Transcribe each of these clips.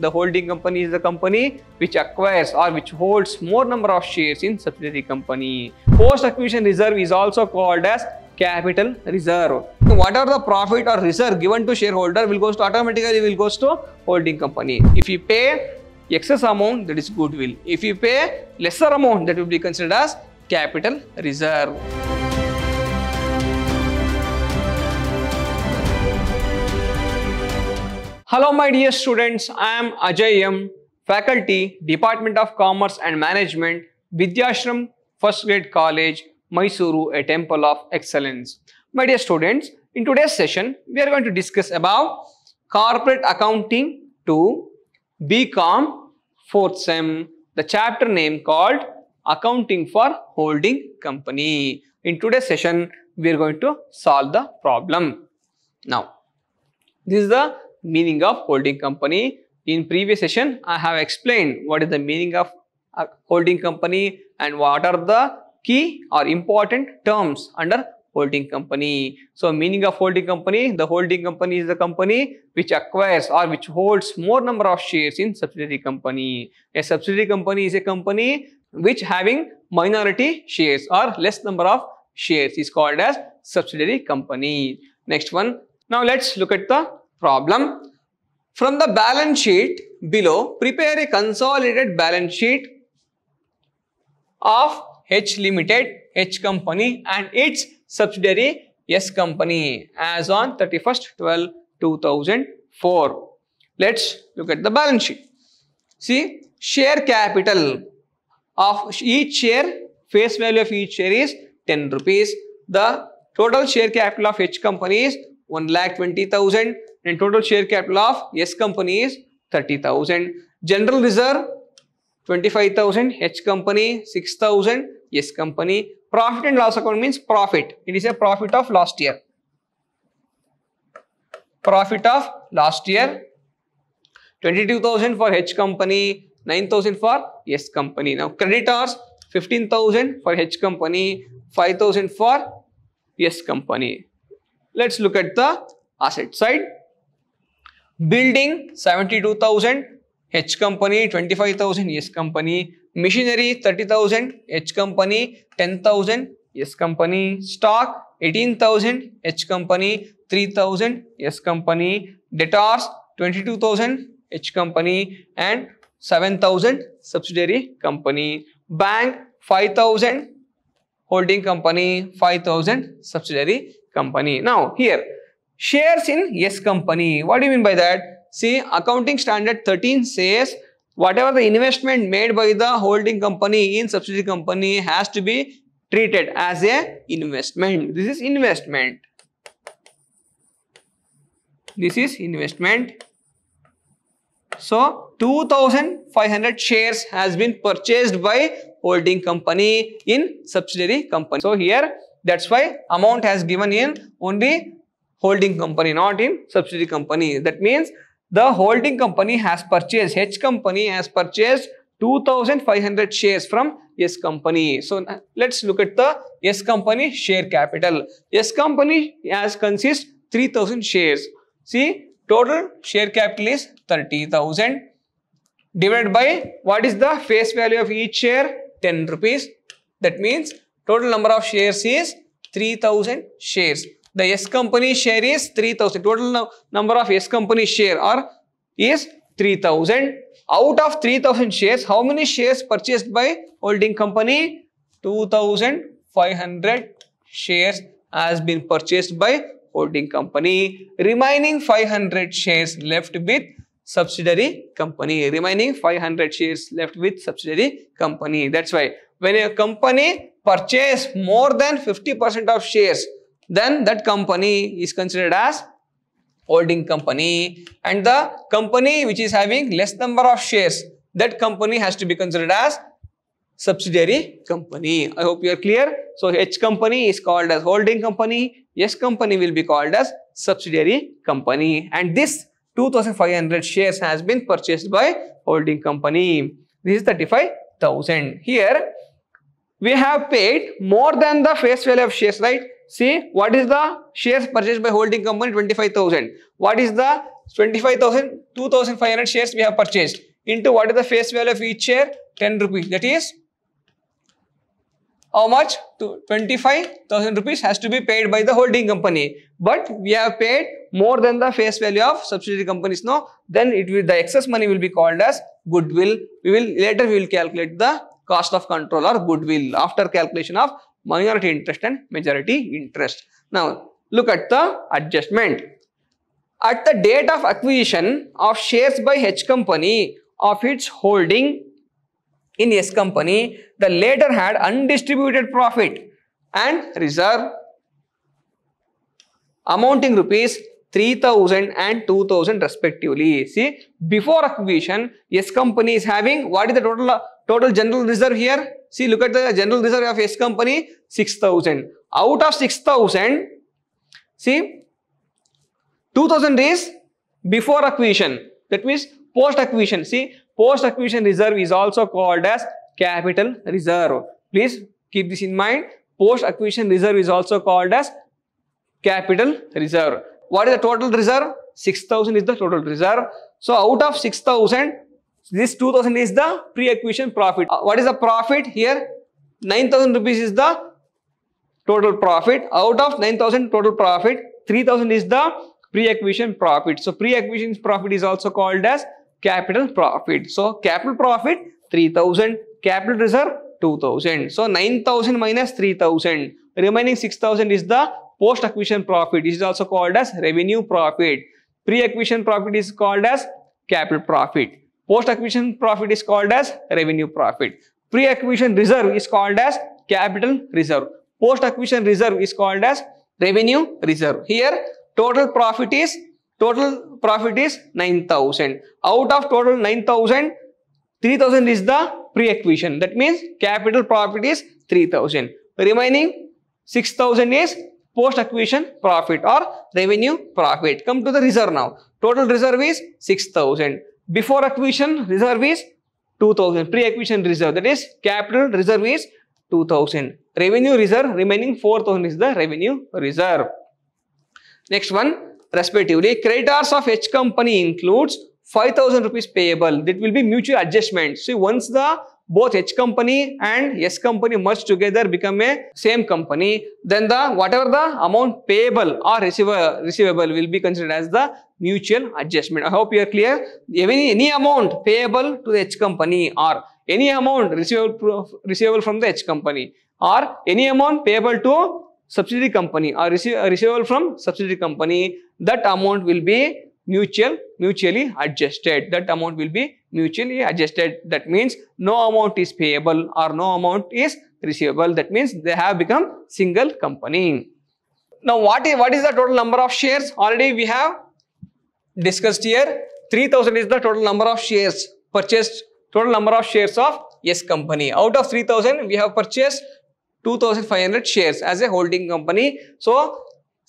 The holding company is the company which acquires or which holds more number of shares in subsidiary company. Post acquisition reserve is also called as capital reserve. Whatever the profit or reserve given to shareholder will goes to automatically will goes to holding company. If you pay excess amount that is goodwill. If you pay lesser amount that will be considered as capital reserve. Hello my dear students, I am Ajay M, faculty, Department of Commerce and Management, Vidyashram First Grade College, Mysuru, a temple of excellence. My dear students, in today's session, we are going to discuss about corporate accounting to BCom 4th SEM, the chapter name called accounting for holding company. In today's session, we are going to solve the problem. Now, this is the meaning of holding company. In previous session, I have explained what is the meaning of uh, holding company and what are the key or important terms under holding company. So meaning of holding company, the holding company is the company which acquires or which holds more number of shares in subsidiary company. A subsidiary company is a company which having minority shares or less number of shares is called as subsidiary company. Next one. Now let's look at the problem. From the balance sheet below, prepare a consolidated balance sheet of H Limited, H Company and its subsidiary S Company as on 31st 12 2004. Let's look at the balance sheet. See, share capital of each share, face value of each share is 10 rupees. The total share capital of H Company is 1,20,000 and total share capital of S company is 30,000. General reserve 25,000, H company 6,000, S company. Profit and loss account means profit. It is a profit of last year. Profit of last year. 22,000 for H company, 9,000 for S company. Now creditors 15,000 for H company, 5,000 for S company. Let's look at the asset side. Building 72,000, H company 25,000, Yes company. Machinery 30,000, H company 10,000, Yes company. Stock 18,000, H company 3,000, Yes company. Debtors 22,000, H company and 7,000 subsidiary company. Bank 5,000, holding company 5000 subsidiary company now here shares in Yes company. What do you mean by that? See, accounting standard 13 says whatever the investment made by the holding company in subsidiary company has to be treated as a investment. This is investment. This is investment. So 2500 shares has been purchased by holding company in subsidiary company. So here that's why amount has given in only holding company, not in subsidiary company. That means the holding company has purchased, H company has purchased 2500 shares from S company. So uh, let's look at the S company share capital. S company has consists 3000 shares. See, total share capital is 30,000 divided by what is the face value of each share? 10 rupees. That means total number of shares is 3000 shares the S company share is 3000. Total number of S company share or is 3000. Out of 3000 shares, how many shares purchased by holding company? 2500 shares has been purchased by holding company. Remaining 500 shares left with subsidiary company. Remaining 500 shares left with subsidiary company. That's why when a company purchase more than 50% of shares, then that company is considered as holding company and the company which is having less number of shares that company has to be considered as subsidiary company. I hope you are clear. So H company is called as holding company. S company will be called as subsidiary company. And this 2500 shares has been purchased by holding company. This is 35,000. Here we have paid more than the face value of shares, right? See, what is the shares purchased by holding company? 25,000. What is the 25,000? 2,500 shares we have purchased. Into what is the face value of each share? 10 rupees. That is, how much? 25,000 rupees has to be paid by the holding company. But we have paid more than the face value of subsidiary companies. No, then it will, the excess money will be called as goodwill. We will later we will calculate the cost of control or goodwill after calculation of minority interest and majority interest. Now, look at the adjustment. At the date of acquisition of shares by H company of its holding in S company, the latter had undistributed profit and reserve amounting rupees 3000 and 2000 respectively. See, before acquisition, S company is having what is the total total general reserve here. See, look at the general reserve of S company, 6,000. Out of 6,000, see, 2,000 is before acquisition. That means post acquisition. See, post acquisition reserve is also called as capital reserve. Please keep this in mind. Post acquisition reserve is also called as capital reserve. What is the total reserve? 6,000 is the total reserve. So out of 6,000, this 2000 is the pre-acquisition profit. Uh, what is the profit here? 9000 rupees is the total profit. Out of 9000 total profit, 3000 is the pre-acquisition profit. So pre-acquisition profit is also called as capital profit. So capital profit 3000, capital reserve 2000. So 9000 minus 3000. Remaining 6000 is the post-acquisition profit. This is also called as revenue profit. Pre-acquisition profit is called as capital profit. Post-acquisition profit is called as revenue profit. Pre-acquisition reserve is called as capital reserve. Post-acquisition reserve is called as revenue reserve. Here, total profit is total profit is 9000. Out of total 9000, 3000 is the pre-acquisition. That means capital profit is 3000. Remaining 6000 is post-acquisition profit or revenue profit. Come to the reserve now. Total reserve is 6000. Before acquisition reserve is 2000. Pre-acquisition reserve that is capital reserve is 2000. Revenue reserve remaining 4000 is the revenue reserve. Next one respectively creditors of H company includes 5000 rupees payable. That will be mutual adjustment. See once the both H company and S company merge together become a same company, then the whatever the amount payable or receiver, receivable will be considered as the mutual adjustment. I hope you are clear. Any, any amount payable to the H company or any amount receivable, receivable from the H company or any amount payable to subsidiary company or receivable from subsidiary company, that amount will be mutual mutually adjusted that amount will be mutually adjusted that means no amount is payable or no amount is receivable that means they have become single company now what is what is the total number of shares already we have discussed here 3000 is the total number of shares purchased total number of shares of yes company out of 3000 we have purchased 2500 shares as a holding company so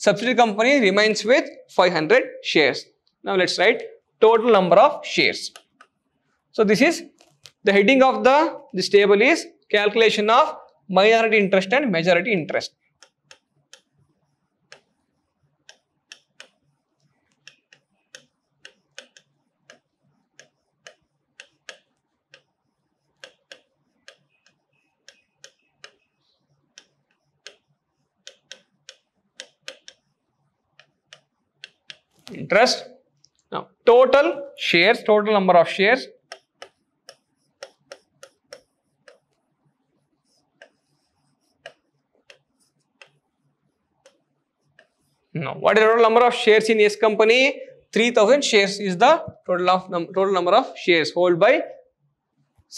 subsidiary company remains with 500 shares now let's write total number of shares. So this is the heading of the this table is calculation of minority interest and majority interest. interest total shares, total number of shares. No, what is the total number of shares in S company? 3000 shares is the total of num total number of shares held by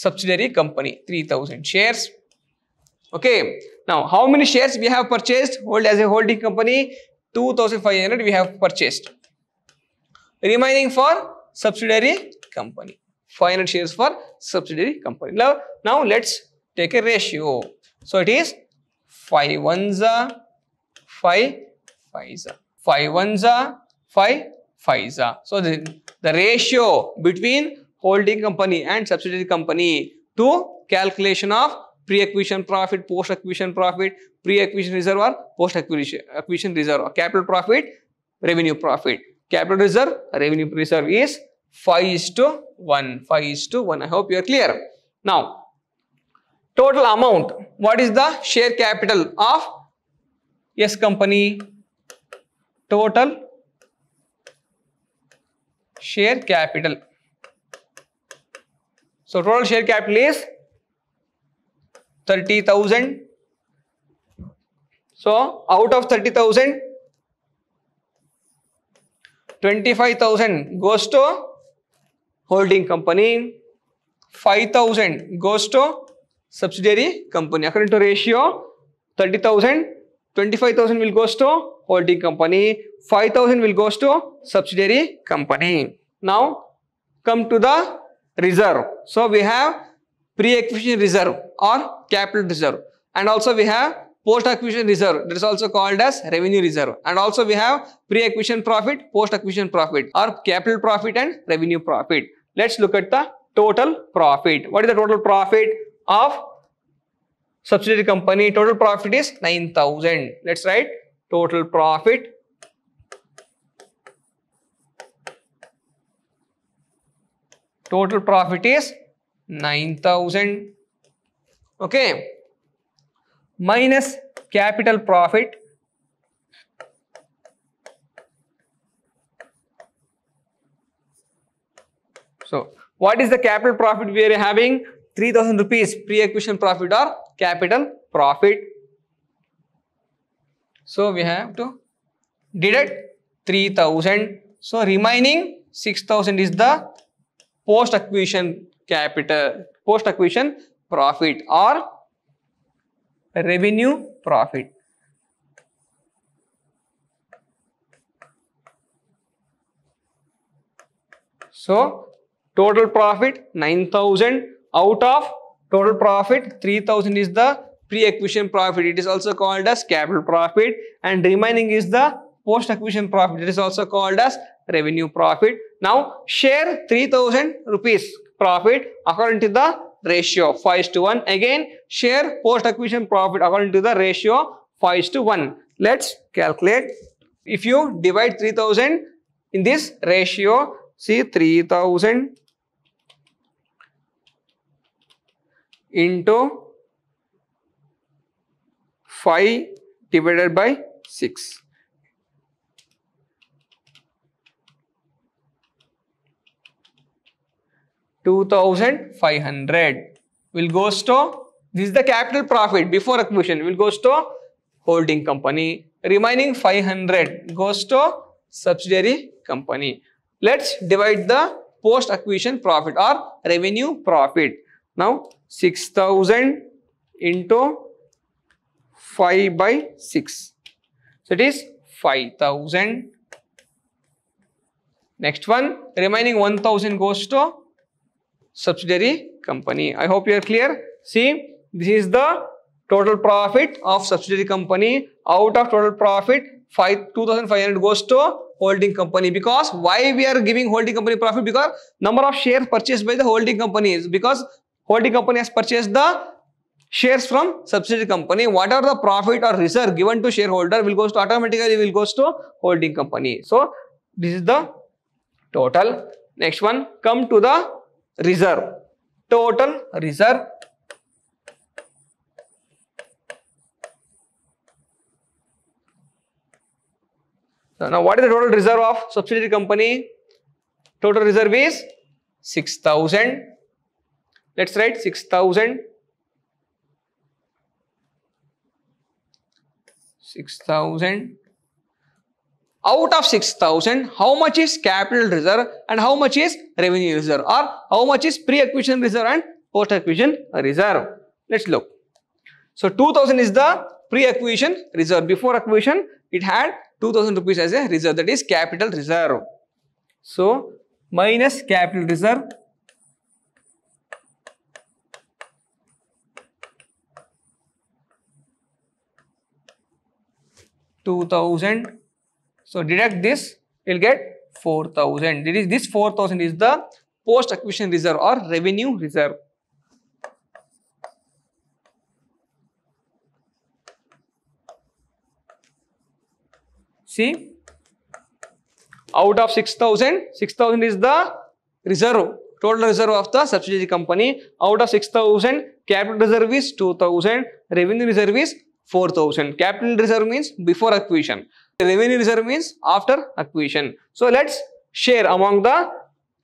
subsidiary company 3000 shares okay now how many shares we have purchased hold as a holding company 2500 we have purchased remaining for subsidiary company. 500 shares for subsidiary company. Now, now let's take a ratio. So it is 5 ones are 5 fives 5 ones are 5 fives So the, the ratio between holding company and subsidiary company to calculation of pre-acquisition profit, post-acquisition profit, pre-acquisition reserve or post-acquisition reserve or capital profit, revenue profit. Capital reserve, revenue reserve is 5 is to 1. 5 is to 1. I hope you are clear. Now, total amount. What is the share capital of yes company? Total share capital. So, total share capital is 30,000. So, out of 30,000, 25,000 goes to holding company. 5,000 goes to subsidiary company. According to ratio, 30,000, 25,000 will goes to holding company. 5,000 will goes to subsidiary company. Now, come to the reserve. So, we have pre-acquisition reserve or capital reserve. And also we have post-acquisition reserve. That is also called as revenue reserve. And also we have pre-acquisition profit, post-acquisition profit or capital profit and revenue profit. Let's look at the total profit. What is the total profit of subsidiary company? Total profit is 9,000. Let's write total profit total profit is 9000 okay minus capital profit So what is the capital profit we are having? 3000 rupees pre-acquisition profit or capital profit. So we have to deduct 3000. So remaining 6000 is the post-acquisition capital, post-acquisition profit or revenue profit. So total profit 9000 out of total profit 3000 is the pre-acquisition profit. It is also called as capital profit and remaining is the post-acquisition profit. It is also called as revenue profit. Now share 3000 rupees profit according to the ratio 5 to 1. Again, share post acquisition profit according to the ratio 5 to 1. Let's calculate. If you divide 3000 in this ratio, see 3000 into 5 divided by 6. 2500 will goes to this is the capital profit before acquisition will goes to holding company remaining 500 goes to subsidiary company let's divide the post acquisition profit or revenue profit now 6000 into 5 by 6 so it is 5000 next one remaining 1000 goes to subsidiary company. I hope you are clear. See, this is the total profit of subsidiary company. Out of total profit, 5, 2500 goes to holding company because why we are giving holding company profit because number of shares purchased by the holding company is because holding company has purchased the shares from subsidiary company whatever the profit or reserve given to shareholder will goes to automatically will goes to holding company so this is the total next one come to the reserve total reserve now what is the total reserve of subsidiary company total reserve is 6000 let's write 6000 6000 out of 6000 how much is capital reserve and how much is revenue reserve or how much is pre-acquisition reserve and post-acquisition reserve let's look so 2000 is the pre-acquisition reserve before acquisition it had 2000 rupees as a reserve that is capital reserve so minus capital reserve Two thousand so deduct this, you'll get 4000. This this 4000 is the post acquisition reserve or revenue reserve. See, out of 6000, 6000 is the reserve, total reserve of the subsidiary company. Out of 6000, capital reserve is 2000, revenue reserve is 4000. Capital reserve means before acquisition. Revenue reserve means after acquisition. So let's share among the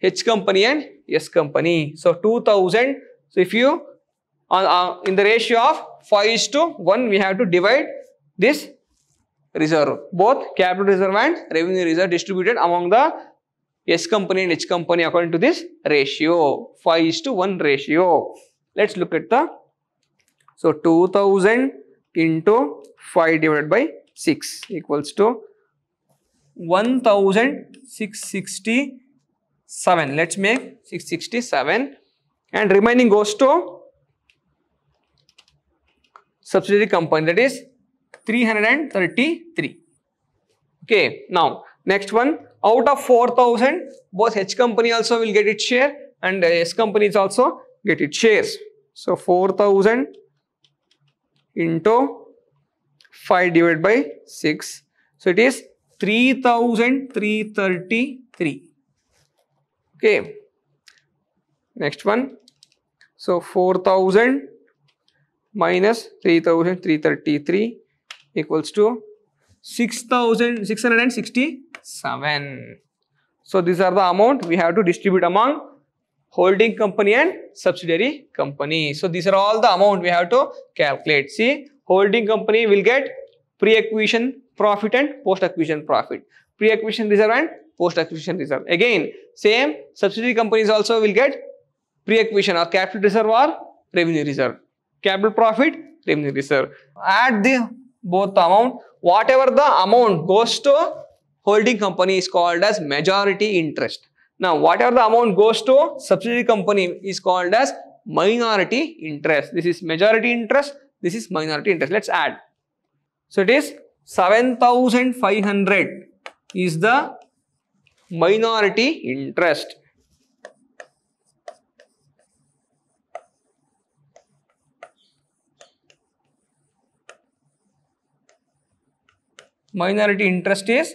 H company and S company. So 2000. So if you uh, uh, in the ratio of 5 is to 1 we have to divide this reserve. Both capital reserve and revenue reserve distributed among the S company and H company according to this ratio 5 is to 1 ratio. Let's look at the so 2000 into 5 divided by 6 equals to 1667. Let's make 667 and remaining goes to subsidiary company that is 333. Okay, now next one out of 4000 both H company also will get its share and S company is also get its shares. So 4000 into 5 divided by 6. So it is 3333. Okay. Next one. So 4000 minus 3333 equals to 6667. So these are the amount we have to distribute among holding company and subsidiary company. So these are all the amount we have to calculate. See holding company will get pre-acquisition profit and post-acquisition profit. Pre-acquisition reserve and post-acquisition reserve. Again, same subsidiary companies also will get pre-acquisition or capital reserve or revenue reserve. Capital profit, revenue reserve. Add the both amount. Whatever the amount goes to holding company is called as majority interest. Now, whatever the amount goes to subsidiary company is called as minority interest. This is majority interest this is minority interest. Let's add. So it is 7500 is the minority interest. Minority interest is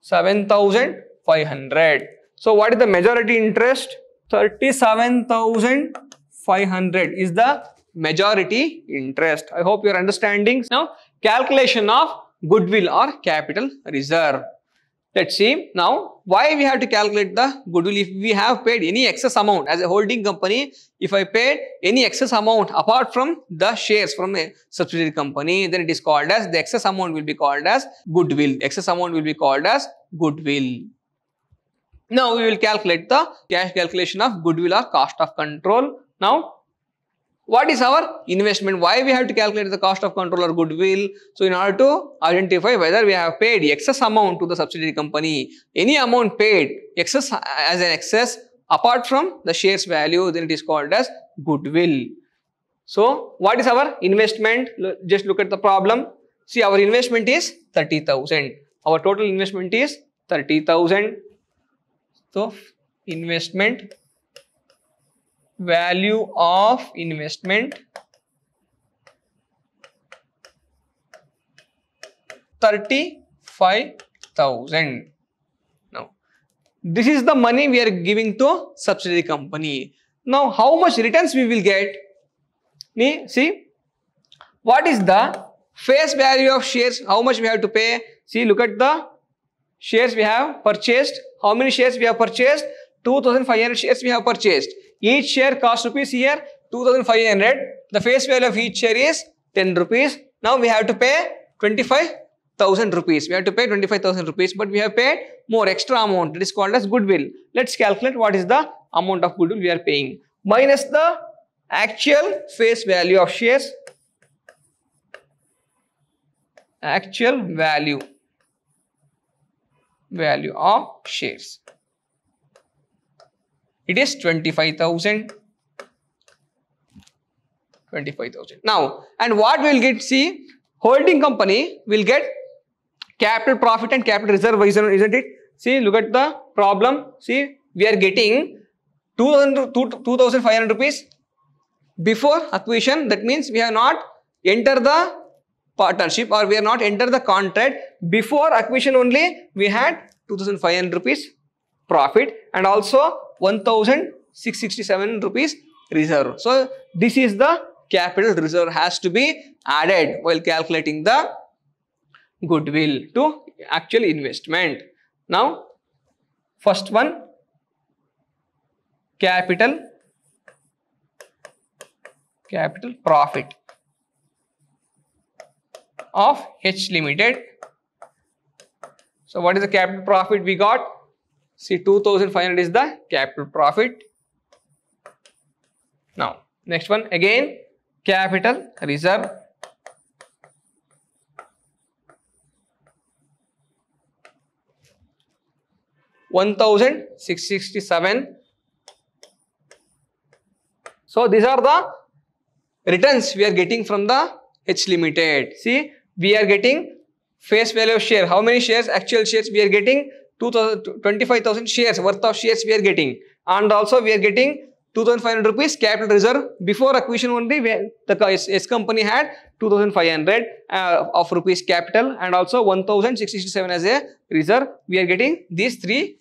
7500. So what is the majority interest? 37,500 is the majority interest. I hope you're understanding. Now, calculation of goodwill or capital reserve. Let's see now why we have to calculate the goodwill if we have paid any excess amount as a holding company. If I paid any excess amount apart from the shares from a subsidiary company, then it is called as the excess amount will be called as goodwill. Excess amount will be called as goodwill. Now we will calculate the cash calculation of goodwill or cost of control. Now what is our investment? Why we have to calculate the cost of control or goodwill? So, in order to identify whether we have paid excess amount to the subsidiary company, any amount paid excess as an excess apart from the shares value, then it is called as goodwill. So, what is our investment? Just look at the problem. See, our investment is 30,000. Our total investment is 30,000. So, investment value of investment 35,000. Now, this is the money we are giving to subsidiary company. Now, how much returns we will get? See, what is the face value of shares? How much we have to pay? See, look at the shares we have purchased. How many shares we have purchased? 2500 shares we have purchased. Each share cost rupees here 2500. The face value of each share is 10 rupees. Now we have to pay 25,000 rupees. We have to pay 25,000 rupees but we have paid more extra amount. It is called as goodwill. Let's calculate what is the amount of goodwill we are paying. Minus the actual face value of shares. Actual value value of shares it is 25,000. 25,000. Now, and what we'll get, see, holding company will get capital profit and capital reserve, isn't it? See, look at the problem. See, we are getting 2,500 rupees before acquisition. That means we have not entered the partnership or we have not entered the contract. Before acquisition only, we had 2,500 rupees profit and also 1667 rupees reserve. So this is the capital reserve has to be added while calculating the goodwill to actual investment. Now first one capital capital profit of H limited. So what is the capital profit we got? See 2500 is the capital profit. Now next one again capital reserve. One thousand six sixty seven. So these are the returns we are getting from the H limited. See, we are getting face value of share. How many shares? Actual shares we are getting 25,000 shares worth of shares we are getting. And also we are getting 2,500 rupees capital reserve. Before acquisition only, the S, company had 2,500 uh, of rupees capital and also 1,067 as a reserve. We are getting these three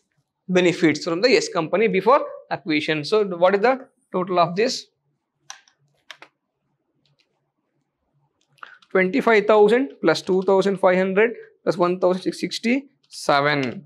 benefits from the S company before acquisition. So what is the total of this? 25,000 plus 2,500 plus 1,667.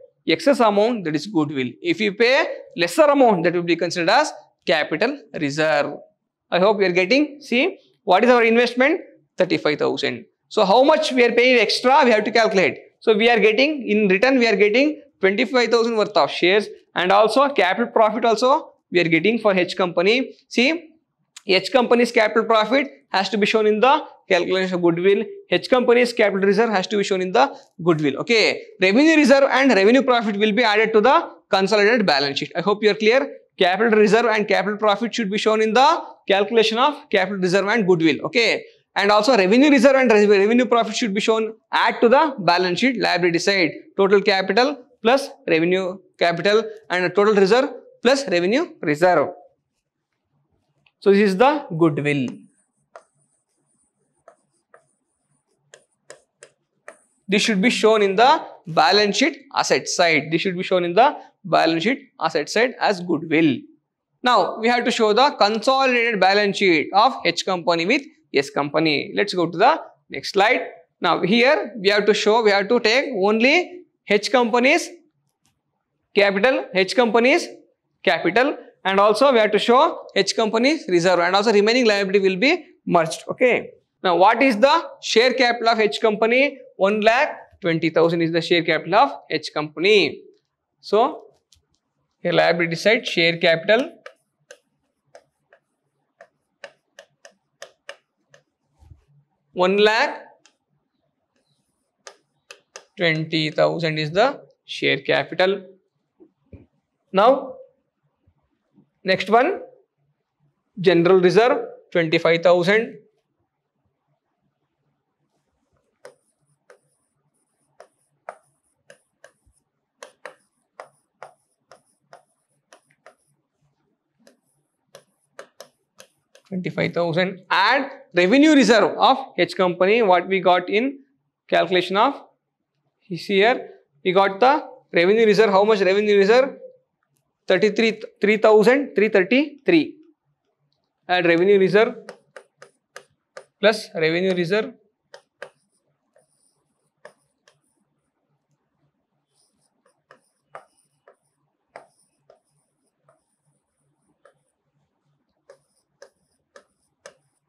excess amount that is goodwill. If you pay lesser amount that will be considered as capital reserve. I hope you are getting. See what is our investment? 35,000. So how much we are paying extra we have to calculate. So we are getting in return we are getting 25,000 worth of shares and also capital profit also we are getting for H company. See H company's capital profit has to be shown in the calculation of goodwill. H company's capital reserve has to be shown in the goodwill. Okay. Revenue reserve and revenue profit will be added to the consolidated balance sheet. I hope you are clear. Capital reserve and capital profit should be shown in the calculation of capital reserve and goodwill. Okay. And also revenue reserve and revenue profit should be shown add to the balance sheet liability side. Total capital plus revenue capital and total reserve plus revenue reserve. So, this is the goodwill. This should be shown in the balance sheet asset side. This should be shown in the balance sheet asset side as goodwill. Now, we have to show the consolidated balance sheet of H company with S company. Let's go to the next slide. Now, here we have to show, we have to take only H companies capital, H companies capital and also we have to show H company's reserve and also remaining liability will be merged. Okay. Now what is the share capital of H company? 1 lakh 20,000 is the share capital of H company. So here liability side share capital one lakh twenty thousand is the share capital. Now Next one, general reserve 25,000. Twenty-five thousand. Add revenue reserve of H company. What we got in calculation of here, we got the revenue reserve. How much revenue reserve? 33 3333 and revenue reserve plus revenue reserve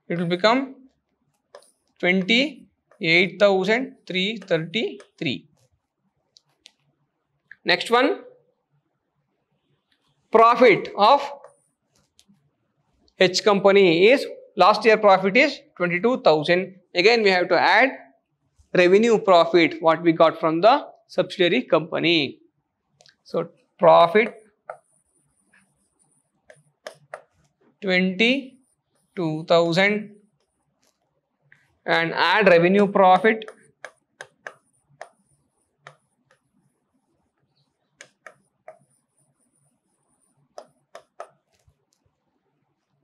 it will become 28333 next one profit of H company is last year profit is 22,000. Again, we have to add revenue profit what we got from the subsidiary company. So, profit 22,000 and add revenue profit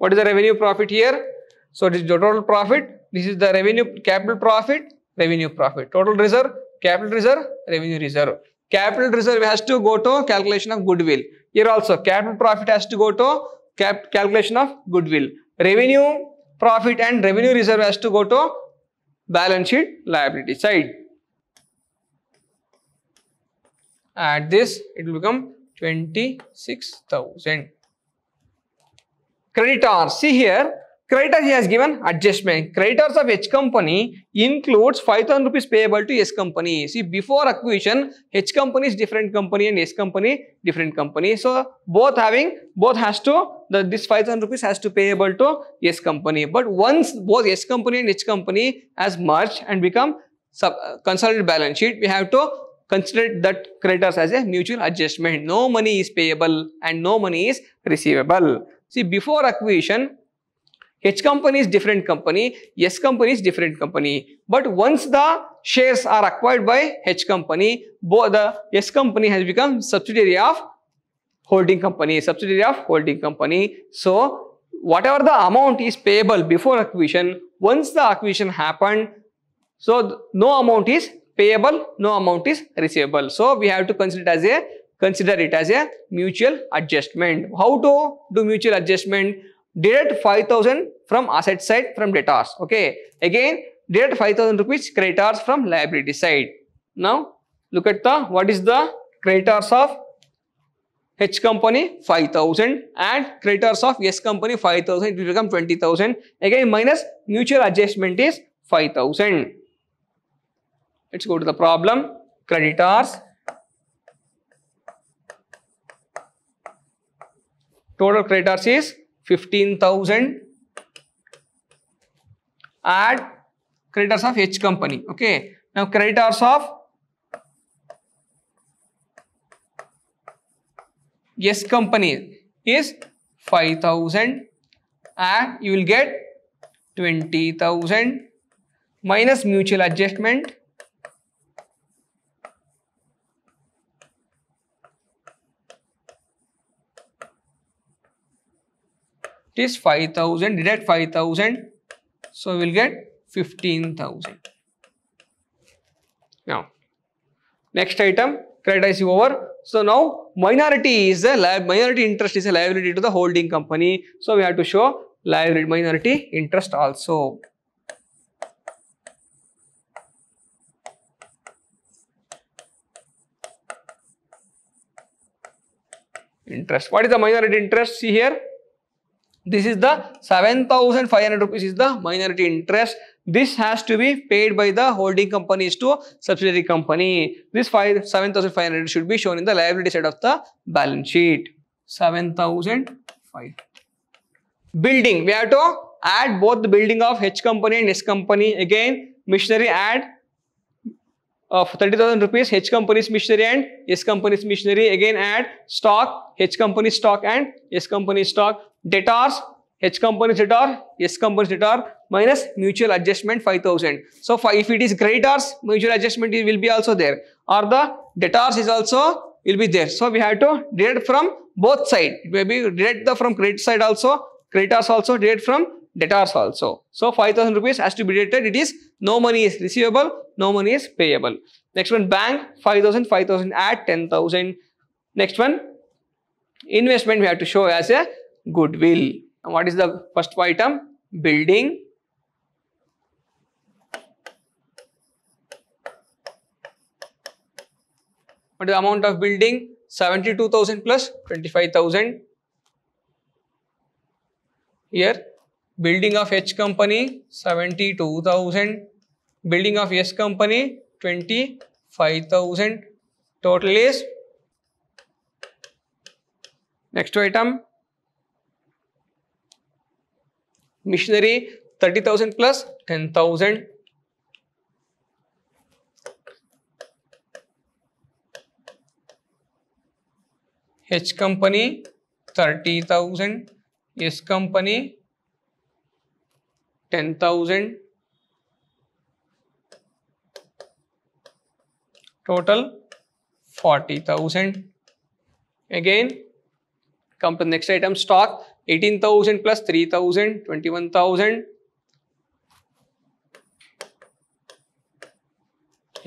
What is the revenue profit here? So this is the total profit. This is the revenue capital profit, revenue profit. Total reserve, capital reserve, revenue reserve. Capital reserve has to go to calculation of goodwill. Here also capital profit has to go to cap calculation of goodwill. Revenue profit and revenue reserve has to go to balance sheet liability side. At this, it will become 26,000 creditor. See here, creditors he has given adjustment. Creditors of H company includes 5000 rupees payable to S company. See, before acquisition, H company is different company and S company different company. So, both having, both has to, the, this 5000 rupees has to payable to S company. But once both S company and H company has merged and become sub, uh, consolidated balance sheet, we have to consider that creditors as a mutual adjustment. No money is payable and no money is receivable. See, before acquisition, H company is different company, S company is different company. But once the shares are acquired by H company, both the S company has become subsidiary of holding company, subsidiary of holding company. So, whatever the amount is payable before acquisition, once the acquisition happened, so no amount is payable, no amount is receivable. So, we have to consider it as a consider it as a mutual adjustment. How to do mutual adjustment? Deduct 5000 from asset side from debtors. Okay. Again, deduct 5000 rupees creditors from liability side. Now, look at the what is the creditors of H company 5000 and creditors of S company 5000 it will become 20000 again minus mutual adjustment is 5000 let's go to the problem creditors total creditors is 15,000 Add creditors of H company. Okay. Now creditors of S company is 5,000 and you will get 20,000 minus mutual adjustment Is 5000 deduct 5000 so we will get 15000 now next item creditizing over so now minority is a minority interest is a liability to the holding company so we have to show liability minority interest also interest what is the minority interest see here this is the 7500 rupees is the minority interest. This has to be paid by the holding companies to subsidiary company. This 7500 should be shown in the liability side of the balance sheet. 7500. Building. We have to add both the building of H company and S company. Again, missionary add of uh, 30,000 rupees, H company's missionary and S company's missionary. Again, add stock, H company stock and S company stock debtors H company's debtor, S company's debtor minus mutual adjustment 5000. So if it is creditors, mutual adjustment will be also there or the debtors is also will be there. So we have to deduct from both side. It may be deduct the from credit side also, creditors also, deduct from debtors also. So 5000 rupees has to be deducted. It is no money is receivable, no money is payable. Next one bank 5000, 5000 add 10,000. Next one investment we have to show as a goodwill. Now, what is the first item? Building What is the amount of building? 72,000 plus 25,000. Here, building of H company 72,000. Building of S company 25,000. Total is next item Missionary 30,000 plus 10,000. H company 30,000. S company 10,000. Total 40,000. Again, come to the next item stock eighteen thousand plus three thousand twenty one thousand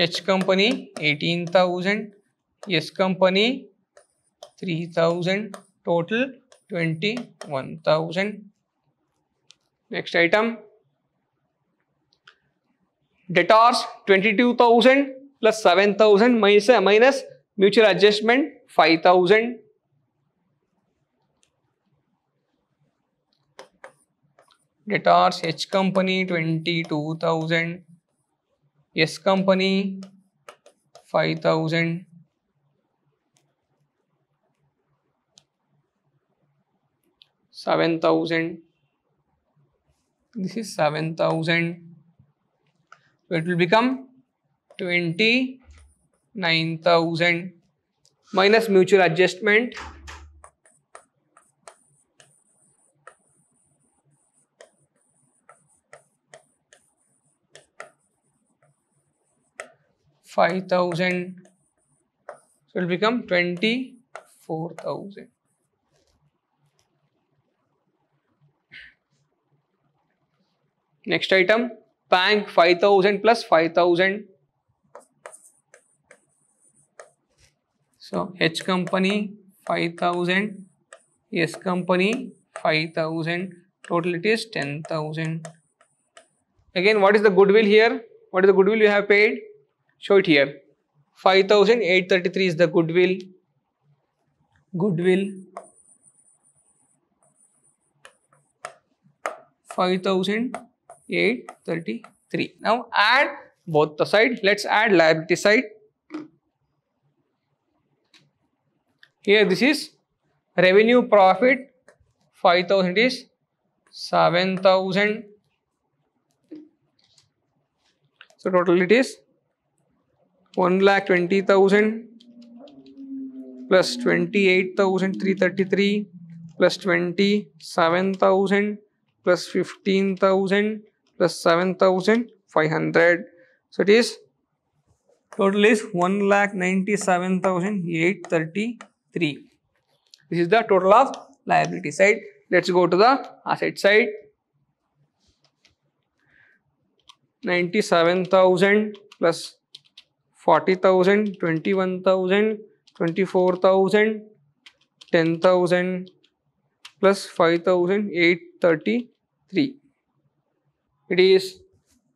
H company eighteen thousand S company three thousand total twenty one thousand next item debtors twenty two thousand plus seven thousand minus minus mutual adjustment five thousand guitars H company 22,000 S company 5,000 7,000 this is 7,000 so it will become 29,000 minus mutual adjustment 5000 so it will become 24000 next item bank 5000 plus 5000 so h company 5000 s company 5000 total it is 10000 again what is the goodwill here what is the goodwill you have paid show it here 5833 is the goodwill goodwill 5833 now add both the side let's add liability side here this is revenue profit 5000 is 7000 so total it is one lakh twenty thousand plus twenty eight thousand three thirty three plus twenty seven thousand plus fifteen thousand plus seven thousand five hundred. So it is total is one lakh ninety seven thousand eight thirty three. This is the total of liability side. Let's go to the asset side. 97,000 plus 40,000, 21,000, 24,000, 10,000 plus 5,833. It is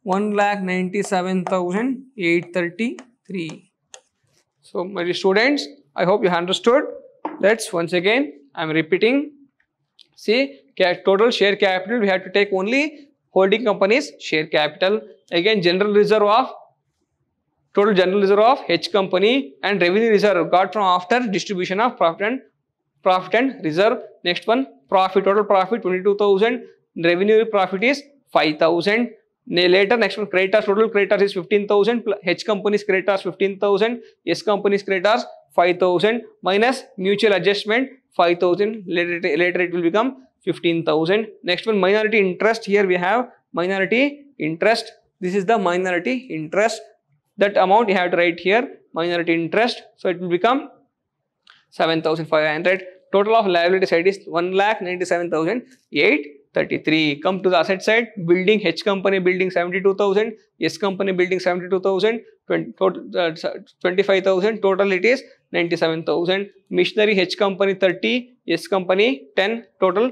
1,97,833. So, my students, I hope you understood. Let's once again, I am repeating. See, total share capital, we have to take only holding companies share capital. Again, general reserve of Total general reserve of H company and revenue reserve got from after distribution of profit and profit and reserve. Next one, profit, total profit 22,000. Revenue profit is 5,000. Later, next one, creditors, total creditors is 15,000. H company's creditors 15,000. S company's creditors 5,000 minus mutual adjustment 5,000. Later, later it will become 15,000. Next one, minority interest. Here we have minority interest. This is the minority interest that amount you have to write here minority interest. So it will become 7500. Total of liability side is 1,97,833. Come to the asset side, building H company building 72,000, S company building 72,000, 25,000, uh, total it is 97,000. Missionary H company 30, S company 10, total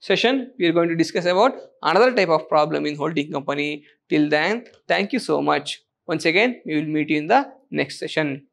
session, we are going to discuss about another type of problem in holding company. Till then, thank you so much. Once again, we will meet you in the next session.